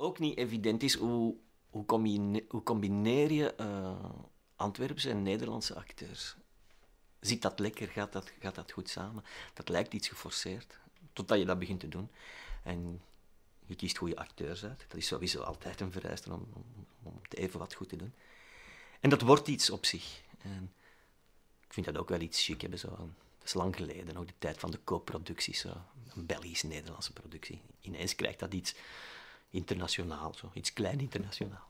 ook niet evident is hoe, hoe, hoe combineer je eh, Antwerpse en Nederlandse acteurs. Ziet dat lekker? Gaat dat, gaat dat goed samen? Dat lijkt iets geforceerd, totdat je dat begint te doen. En je kiest goede acteurs uit. Dat is sowieso altijd een vereiste om, om, om even wat goed te doen. En dat wordt iets op zich. En ik vind dat ook wel iets chic hebben. Zo. Dat is lang geleden, ook de tijd van de co Een Belgisch-Nederlandse productie. Ineens krijgt dat iets internationaal, zo. iets klein internationaal.